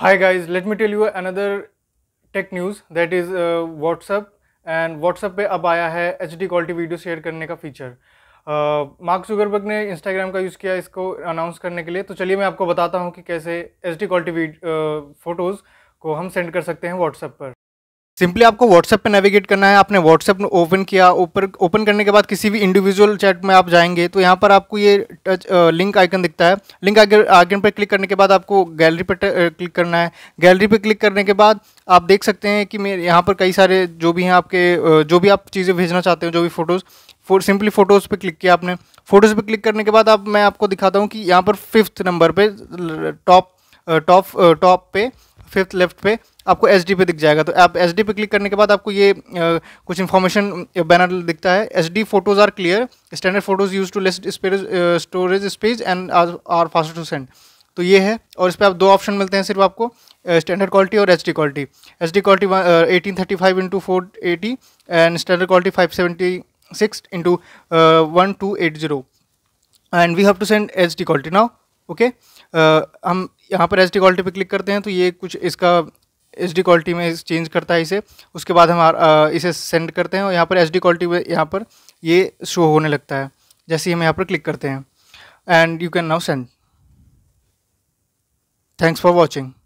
Hi guys, let me tell you another tech news that is WhatsApp and WhatsApp पे अब आया है H D quality video share करने का feature Mark Zuckerberg ने Instagram का यूज़ किया इसको अनाउंस करने के लिए तो चलिए मैं आपको बताता हूँ कि कैसे एच डी क्वालिटी फ़ोटोज़ को हम सेंड कर सकते हैं व्हाट्सएप पर सिंपली आपको व्हाट्सएप पे नेविगेट करना है आपने व्हाट्सएप ओपन किया ऊपर ओपन करने के बाद किसी भी इंडिविजुअल चैट में आप जाएंगे तो यहाँ पर आपको ये टच लिंक आइकन दिखता है लिंक आइकन पर क्लिक करने के बाद आपको गैलरी पर क्लिक करना है गैलरी पर क्लिक करने के बाद आप देख सकते हैं कि मेरे यहाँ पर कई सारे जो भी हैं आपके जो भी आप चीज़ें भेजना चाहते हो जो भी फ़ोटोज़ फोर सिंपली फ़ोटोज़ पे क्लिक किया आपने फ़ोटोज़ पे क्लिक करने के बाद आप मैं आपको दिखाता हूँ कि यहाँ पर फिफ्थ नंबर पे टॉप टॉप टॉप पे फिफ्थ लेफ्ट पे आपको एच पे दिख जाएगा तो आप एच पे क्लिक करने के बाद आपको ये आ, कुछ इन्फॉर्मेशन बैनर दिखता है H D photos are clear standard photos use to less storage space and are fast to send तो ये है और इस पर आप दो ऑप्शन मिलते हैं सिर्फ आपको स्टैंडर्ड क्वालिटी और H D quality H D quality eighteen thirty five into four eighty and standard quality five seventy six into one two eight zero and we have to send H D quality now okay हम यहाँ पर H D quality पर click करते हैं तो ये कुछ इसका एच डी क्वालिटी में चेंज करता है इसे उसके बाद हम इसे सेंड करते हैं और यहाँ पर एच डी क्वालिटी में यहाँ पर ये शो होने लगता है जैसे ही हम यहाँ पर क्लिक करते हैं and you can now send thanks for watching